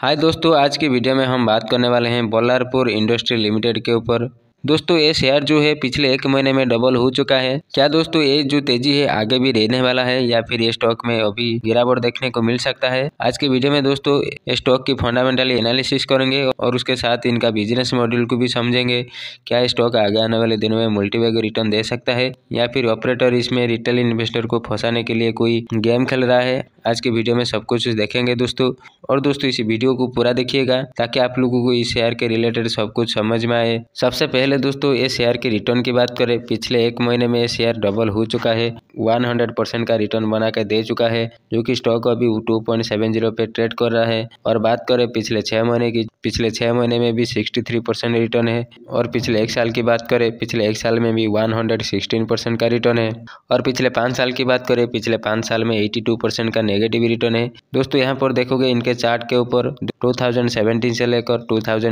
हाय दोस्तों आज की वीडियो में हम बात करने वाले हैं बल्लारपुर इंडस्ट्री लिमिटेड के ऊपर दोस्तों ये शेयर जो है पिछले एक महीने में डबल हो चुका है क्या दोस्तों ये जो तेजी है आगे भी रहने वाला है या फिर ये स्टॉक में अभी गिरावट देखने को मिल सकता है आज के वीडियो में दोस्तों स्टॉक की फंडामेंटल एनालिसिस करेंगे और उसके साथ इनका बिजनेस मॉड्यूल को भी समझेंगे क्या स्टॉक आगे आने वाले दिनों में मल्टीबैगर रिटर्न दे सकता है या फिर ऑपरेटर इसमें रिटेल इन्वेस्टर को फंसाने के लिए कोई गेम खेल रहा है आज के वीडियो में सब कुछ देखेंगे दोस्तों और दोस्तों इस वीडियो को पूरा देखिएगा ताकि आप लोगों को इस शेयर के रिलेटेड सब कुछ समझ में आए सबसे पहले पहले दोस्तों ये शेयर की रिटर्न की बात करें पिछले एक महीने में ये शेयर डबल हो चुका है 100 परसेंट का रिटर्न बना के दे चुका है जो कि स्टॉक अभी 2.70 पे ट्रेड कर रहा है और बात करें पिछले छः महीने की पिछले छः महीने में भी 63 परसेंट रिटर्न है और पिछले एक साल की बात करें पिछले एक साल में भी 116 परसेंट का रिटर्न है और पिछले पाँच साल की बात करें पिछले पाँच साल में टू परसेंट का नेगेटिव रिटर्न है दोस्तों यहाँ पर देखोगे इनके चार्ट के ऊपर सेवेंटीन से लेकर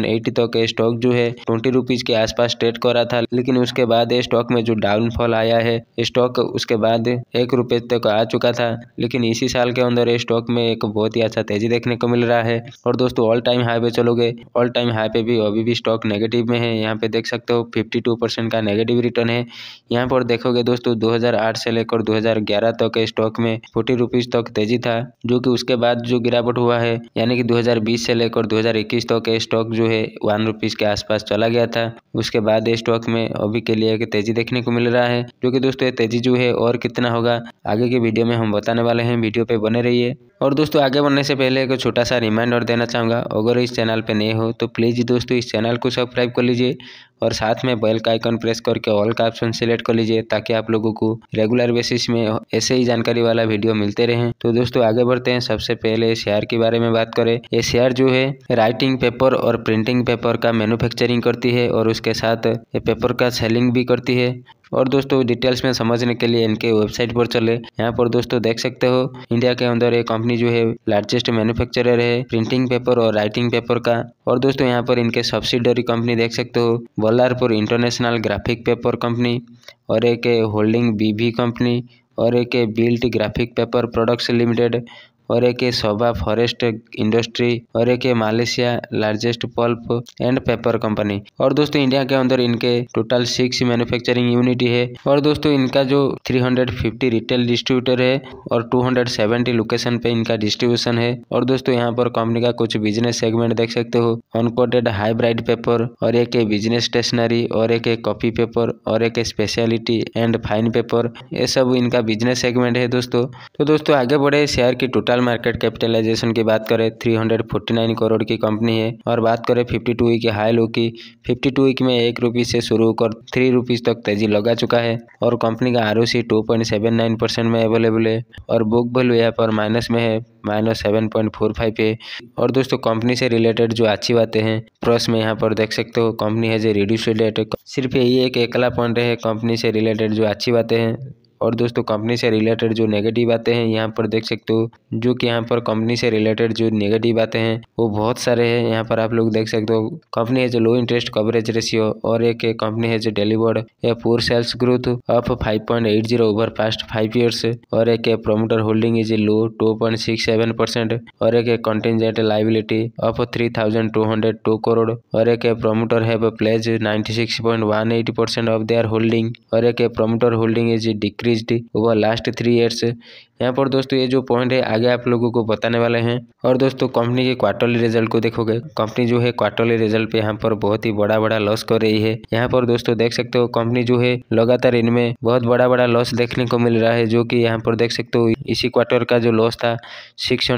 एटी तक तो के स्टॉक जो है ट्वेंटी रुपीज़ के आसपास ट्रेड करा था लेकिन उसके बाद स्टॉक में जो डाउनफॉल आया है स्टॉक उसके बाद एक रुपये तक आ चुका था लेकिन इसी साल के अंदर स्टॉक में एक बहुत ही अच्छा तेजी देखने को मिल रहा है और दोस्तों ऑल टाइम हाई पे चलोगे ऑल टाइम हाई पे भी अभी भी स्टॉक नेगेटिव में है यहाँ पे देख सकते हो फिफ्टी टू परसेंट का नेगेटिव रिटर्न है यहाँ पर देखोगे दोस्तों 2008 से लेकर 2011 तक स्टॉक में फोर्टी रुपीज़ तक तेजी था जो की उसके बाद जो गिरावट हुआ है यानी कि 2020 से लेकर 2021 तक स्टॉक जो है वन रुपीज़ के आसपास चला गया था उसके इसके बाद स्टॉक में अभी के लिए एक तेजी देखने को मिल रहा है जो कि दोस्तों ये तेजी जो है और कितना होगा आगे के वीडियो में हम बताने वाले हैं वीडियो पे बने रहिए और दोस्तों आगे बढ़ने से पहले एक छोटा सा रिमाइंडर देना चाहूँगा अगर इस चैनल पर नए हो तो प्लीज़ दोस्तों इस चैनल को सब्सक्राइब कर लीजिए और साथ में बेल का आइकन प्रेस करके ऑल का ऑप्शन सेलेक्ट कर लीजिए ताकि आप लोगों को रेगुलर बेसिस में ऐसे ही जानकारी वाला वीडियो मिलते रहें तो दोस्तों आगे बढ़ते हैं सबसे पहले शेयर के बारे में बात करें ये शेयर जो है राइटिंग पेपर और प्रिंटिंग पेपर का मैनुफैक्चरिंग करती है और उसके साथ ये पेपर का सेलिंग भी करती है और दोस्तों डिटेल्स में समझने के लिए इनके वेबसाइट पर चले यहाँ पर दोस्तों देख सकते हो इंडिया के अंदर ये कंपनी जो है लार्जेस्ट मैन्युफैक्चरर है प्रिंटिंग पेपर और राइटिंग पेपर का और दोस्तों यहाँ पर इनके सब्सिडरी कंपनी देख सकते हो Ballarpur international graphic paper company और एक होल्डिंग बी कंपनी और एक BILT graphic paper products limited और एक शोभा फॉरेस्ट इंडस्ट्री और एक Malaysia largest pulp and paper company और दोस्तों इंडिया के अंदर इनके टोटल सिक्स मैन्युफैक्चरिंग यूनिट है और दोस्तों इनका जो 350 रिटेल डिस्ट्रीब्यूटर है और 270 लोकेशन पे इनका डिस्ट्रीब्यूशन है और दोस्तों यहाँ पर कंपनी का कुछ बिजनेस सेगमेंट देख सकते हो अनकोटेड हाई पेपर और एक बिजनेस स्टेशनरी और एक कॉपी पेपर और एक स्पेशलिटी एंड फाइन पेपर ये सब इनका बिजनेस सेगमेंट है दोस्तों तो दोस्तों आगे बढ़े शेयर की टोटल टोटल मार्केट कैपिटलाइजेशन की बात करें 349 करोड़ की कंपनी है और बात करें 52 वीक e हाई लो की 52 वीक e में एक रुपीज़ से शुरू होकर थ्री रुपीज़ तक तेजी लगा चुका है और कंपनी का R O C two point seven nine percent में अवेलेबल है और बुक वैल्यू यहाँ पर माइनस में है minus seven point four five है और दोस्तों कंपनी से रिलेटेड जो अच्छी बातें हैं प्रस में यहाँ पर देख सकते हो कंपनी है जो रिड्यूस डेट सिर्फ यही एक एकला पॉइंट है कंपनी से रिलेटेड जो अच्छी बातें हैं और दोस्तों कंपनी से रिलेटेड जो नेगेटिव आते हैं यहाँ पर देख सकते हो जो कि यहाँ पर कंपनी से रिलेटेड जो नेगेटिव आते हैं वो बहुत सारे हैं यहाँ पर आप लोग देख सकते हो कंपनी है जो लो इंटरेस्ट कवरेज रेशियो और एक कंपनी है delivered a poor sales growth at zero over past five years और एक promoter holding is low two point six seven percent और एक contingent liability three thousand two hundred two crore और एक promoter have pledge six point one eight percent of their holding और एक promoter holding is decrease increase over last three years यहाँ पर दोस्तों ये जो पॉइंट है आगे आप लोगों को बताने वाले हैं और दोस्तों कंपनी के क्वार्टरली रिजल्ट को देखोगे कंपनी जो है क्वार्टरली रिजल्ट पे यहाँ पर बहुत ही बड़ा बड़ा लॉस कर रही है यहाँ पर दोस्तों देख सकते हो कंपनी जो है लगातार इनमें बहुत बड़ा बड़ा लॉस देखने को मिल रहा है जो कि यहाँ पर देख सकते हो इसी क्वार्टर का जो लॉस था सिक्स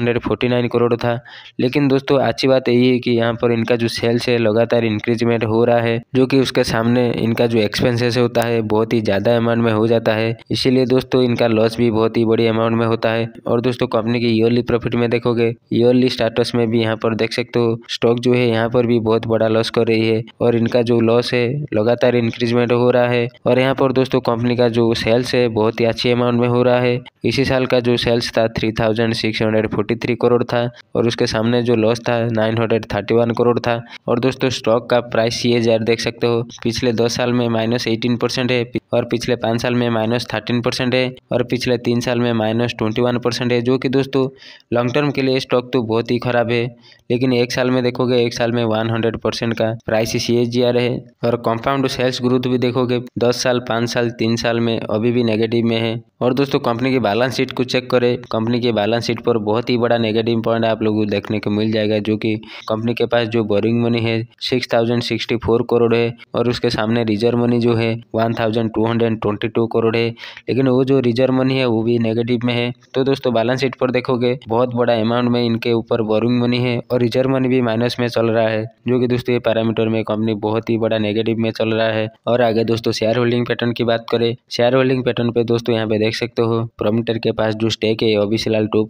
करोड़ था लेकिन दोस्तों अच्छी बात यही है कि यहाँ पर इनका जो सेल्स है लगातार इंक्रीजमेंट हो रहा है जो कि उसके सामने इनका जो एक्सपेंसेस होता है बहुत ही ज़्यादा अमाउंट में हो जाता है इसीलिए दोस्तों इनका लॉस भी बहुत ही बड़ी अमाउंट में होता है और दोस्तों कंपनी की ईयरली प्रॉफिट में देखोगे ईयरली स्टाटस में भी यहाँ पर देख सकते हो स्टॉक जो है यहाँ पर भी बहुत बड़ा लॉस कर रही है और इनका जो लॉस है लगातार इंक्रीजमेंट हो रहा है और यहाँ पर दोस्तों कंपनी का जो सेल्स है बहुत ही अच्छी अमाउंट में हो रहा है इसी साल का जो सेल्स था three thousand six hundred forty three crore था और उसके सामने जो लॉस था nine hundred thirty one crore था और दोस्तों स्टॉक का प्राइस सी देख सकते हो पिछले दस साल में माइनस एटीन परसेंट है और पिछले पाँच साल में माइनस थर्टी थर्टीन परसेंट है और पिछले तीन साल में माइनस ट्वेंटी वन परसेंट है जो कि दोस्तों लॉन्ग टर्म के लिए स्टॉक तो बहुत ही खराब है लेकिन एक साल में देखोगे एक साल में वन हंड्रेड परसेंट का price C H G R है और कंपाउंड सेल्स ग्रोथ भी देखोगे दस साल पाँच साल तीन साल में अभी भी नेगेटिव में है और दोस्तों कंपनी की बैलेंस शीट को चेक करें कंपनी के बैलेंस शीट पर बहुत ही बड़ा नेगेटिव पॉइंट आप लोगों को देखने को मिल जाएगा जो कि कंपनी के पास जो बोरिंग मनी है six thousand sixty four crore है और उसके सामने रिजर्व मनी जो है one thousand two hundred twenty two crore है लेकिन वो जो रिजर्व मनी है वो भी नेगेटिव में है तो दोस्तों बैलेंस शीट पर देखोगे बहुत बड़ा अमाउंट में इनके ऊपर बोरिंग मनी है और रिजर्व मनी भी माइनस में चल रहा है जो कि दोस्तों ये पैरामीटर में कंपनी बहुत ही बड़ा नेगेटिव में चल रहा है और आगे दोस्तों शेयर होल्डिंग पैटर्न की बात करें शेयर होल्डिंग पैटर्न पे दोस्तों यहाँ पे देख सकते हो प्रोमीटर के पास जो स्टेक है अभी फिलहाल टू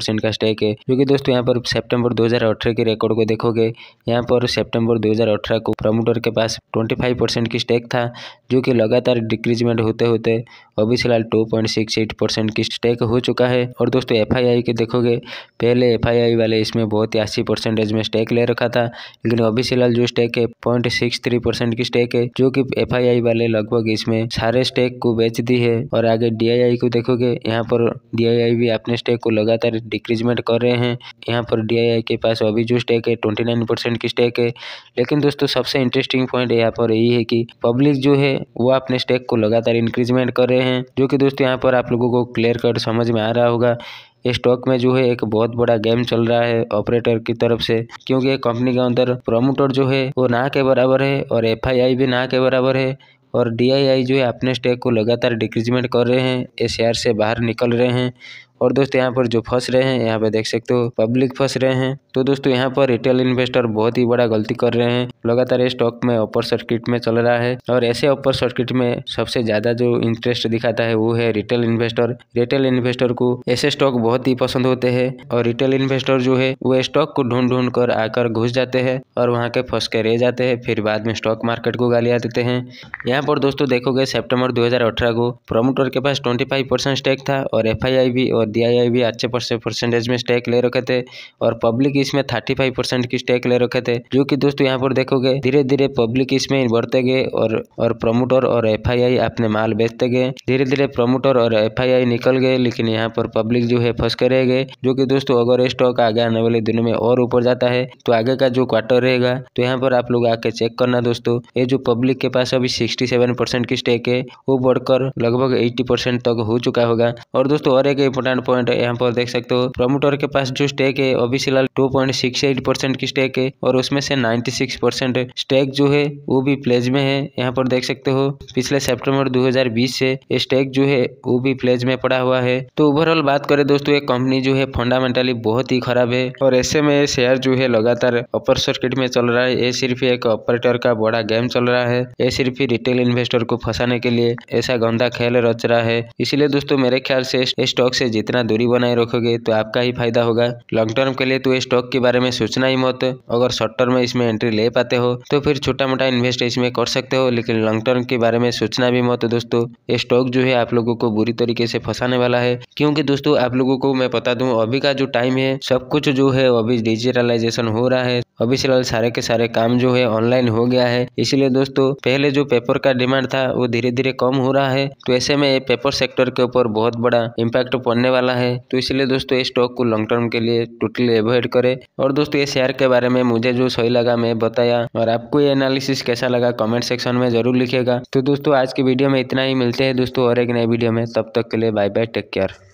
परसेंट का स्टेक है जो कि दोस्तों यहाँ पर सेप्टेम्बर दो के रिकॉर्ड को देखोगे यहाँ पर सेप्टेम्बर दो को प्रोमोटर के पास ट्वेंटी की स्टेक था जो कि लगातार डिक्रीजमेंट होते होते अभी फिलहाल two point six eight percent की स्टेक हो चुका है और दोस्तों एफ आई आई के देखोगे पहले एफ आई आई वाले इसमें बहुत ही अस्सी परसेंटेज में स्टेक ले रखा था लेकिन अभी फिलहाल जो स्टेक है पॉइंट सिक्स थ्री परसेंट की स्टेक है जो कि एफ आई आई वाले लगभग इसमें सारे स्टेक को बेच दी है और आगे डी आई आई को देखोगे यहाँ पर डी आई आई भी अपने स्टेक को लगातार डिक्रीजमेंट कर रहे हैं यहाँ पर डी आई आई के पास अभी जो स्टेक है ट्वेंटी नाइन परसेंट की स्टेक है लेकिन दोस्तों सबसे इंटरेस्टिंग पॉइंट यहाँ पर यही है कि पब्लिक जो है वो अपने स्टेक को लगातार इंक्रीजमेंट कर रहे हैं जो कि दोस्तों यहाँ पर आप लोगों को क्लियर कट समझ में आ रहा होगा स्टॉक में जो है एक बहुत बड़ा गेम चल रहा है ऑपरेटर की तरफ से क्योंकि कंपनी के अंदर प्रोमोटर जो है वो ना के बराबर है और एफ भी ना के बराबर है और डी जो है अपने स्टेक को लगातार डिक्रीजमेंट कर रहे हैं ये शेयर से बाहर निकल रहे हैं और दोस्तों यहाँ पर जो फंस रहे हैं यहाँ पे देख सकते हो पब्लिक फंस रहे हैं तो दोस्तों यहाँ पर रिटेल इन्वेस्टर बहुत ही बड़ा गलती कर रहे हैं लगातार ये स्टॉक में अपर सर्किट में चल रहा है और ऐसे अपर सर्किट में सबसे ज्यादा जो इंटरेस्ट दिखाता है वो है रिटेल इन्वेस्टर रिटेल इन्वेस्टर को ऐसे स्टॉक बहुत ही पसंद होते हैं और रिटेल इन्वेस्टर जो है वो स्टॉक को ढूंढ ढूंढ कर आकर घुस जाते हैं और वहाँ के फंस के रह जाते हैं फिर बाद में स्टॉक मार्केट को गालिया देते हैं यहाँ पर दोस्तों देखोगे सेप्टेम्बर दो को प्रोमोटर के पास ट्वेंटी स्टेक था और एफ भी और दिया जाए भी अच्छे परसेंटेज में स्टेक ले रखे थे और पब्लिक इसमें थर्टी फाइव परसेंट की स्टेक ले रखे थे जो कि दोस्तों यहाँ पर देखोगे धीरे धीरे पब्लिक इसमें बढ़ते गए और और प्रमोटर और एफ अपने माल बेचते गए धीरे धीरे प्रमोटर और एफ निकल गए लेकिन यहाँ पर पब्लिक जो है फंस कर गए जो की दोस्तों अगर स्टॉक आगे आने वाले दिनों में और ऊपर जाता है तो आगे का जो क्वार्टर रहेगा तो यहाँ पर आप लोग आके चेक करना दोस्तों ये जो पब्लिक के पास अभी सिक्सटी सेवन परसेंट की स्टेक है वो बढ़कर लगभग एट्टी परसेंट तक हो चुका होगा और दोस्तों और एक इम्पोर्टेंट वन पॉइंट यहाँ पर देख सकते हो प्रमोटर के पास जो स्टेक है अभी फिलहाल two point six eight percent की स्टेक है और उसमें से नाइन्टी सिक्स परसेंट स्टेक जो है वो भी प्लेज में है यहाँ पर देख सकते हो पिछले सेप्टेम्बर दो हजार बीस से ये स्टेक जो है वो भी प्लेज में पड़ा हुआ है तो ओवरऑल बात करें दोस्तों ये कंपनी जो है फंडामेंटली बहुत ही खराब है और ऐसे में शेयर जो है लगातार अपर सर्किट में चल रहा है ये सिर्फ एक ऑपरेटर का बड़ा गेम चल रहा है ये सिर्फ रिटेल इन्वेस्टर को फंसाने के लिए ऐसा गंदा खेल रच रहा है इसलिए दोस्तों मेरे ख्याल से स्टॉक से जितना इतना दूरी बनाए रखोगे तो आपका ही फायदा होगा लॉन्ग टर्म के लिए तो ये स्टॉक के बारे में सोचना ही मत अगर शॉर्ट टर्म में इसमें एंट्री ले पाते हो तो फिर छोटा मोटा इन्वेस्ट इसमें कर सकते हो लेकिन लॉन्ग टर्म के बारे में सोचना भी मत दोस्तों ये स्टॉक जो है आप लोगों को बुरी तरीके से फंसाने वाला है क्योंकि दोस्तों आप लोगों को मैं बता दूं अभी का जो टाइम है सब कुछ जो है अभी डिजिटलाइजेशन हो रहा है अभी फिलहाल सारे के सारे काम जो है ऑनलाइन हो गया है इसलिए दोस्तों पहले जो पेपर का डिमांड था वो धीरे धीरे कम हो रहा है तो ऐसे में पेपर सेक्टर के ऊपर बहुत बड़ा इम्पैक्ट पड़ने वाला है तो इसलिए दोस्तों ये स्टॉक को लॉन्ग टर्म के लिए टोटली एवॉइड करे और दोस्तों ये शेयर के बारे में मुझे जो सही लगा मैं बताया और आपको ये एनालिसिस कैसा लगा कमेंट सेक्शन में जरूर लिखेगा तो दोस्तों आज के वीडियो में इतना ही मिलते हैं दोस्तों और एक नए वीडियो में तब तक के लिए बाय बाय टेक केयर